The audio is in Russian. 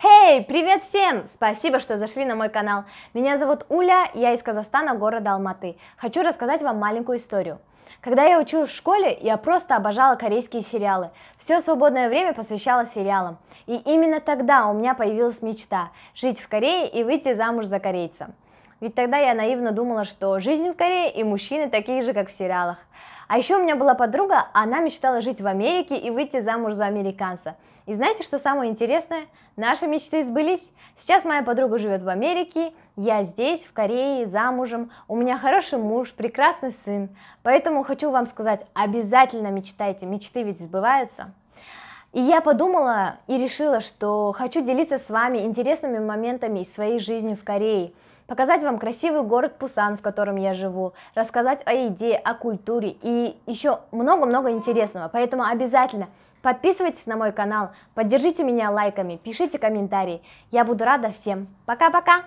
Хей, hey, привет всем! Спасибо, что зашли на мой канал. Меня зовут Уля, я из Казахстана, города Алматы. Хочу рассказать вам маленькую историю. Когда я училась в школе, я просто обожала корейские сериалы. Все свободное время посвящала сериалам. И именно тогда у меня появилась мечта – жить в Корее и выйти замуж за корейца. Ведь тогда я наивно думала, что жизнь в Корее и мужчины такие же, как в сериалах. А еще у меня была подруга, она мечтала жить в Америке и выйти замуж за американца. И знаете, что самое интересное? Наши мечты сбылись. Сейчас моя подруга живет в Америке, я здесь, в Корее, замужем, у меня хороший муж, прекрасный сын. Поэтому хочу вам сказать, обязательно мечтайте, мечты ведь сбываются. И я подумала и решила, что хочу делиться с вами интересными моментами из своей жизни в Корее – показать вам красивый город Пусан, в котором я живу, рассказать о еде, о культуре и еще много-много интересного. Поэтому обязательно подписывайтесь на мой канал, поддержите меня лайками, пишите комментарии. Я буду рада всем. Пока-пока!